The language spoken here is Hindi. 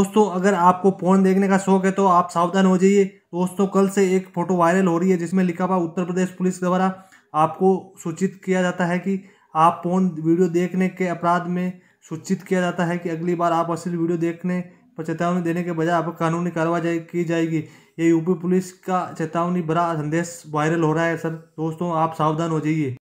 दोस्तों अगर आपको पोर्न देखने का शौक है तो आप सावधान हो जाइए दोस्तों कल से एक फोटो वायरल हो रही है जिसमें लिखा हुआ उत्तर प्रदेश पुलिस द्वारा आपको सूचित किया जाता है कि आप पोर्न वीडियो देखने के अपराध में सूचित किया जाता है कि अगली बार आप असली वीडियो देखने पर चेतावनी देने के बजाय आप कानूनी कार्रवाई की जाएगी ये यूपी पुलिस का चेतावनी भरा संदेश वायरल हो रहा है सर दोस्तों आप सावधान हो जाइए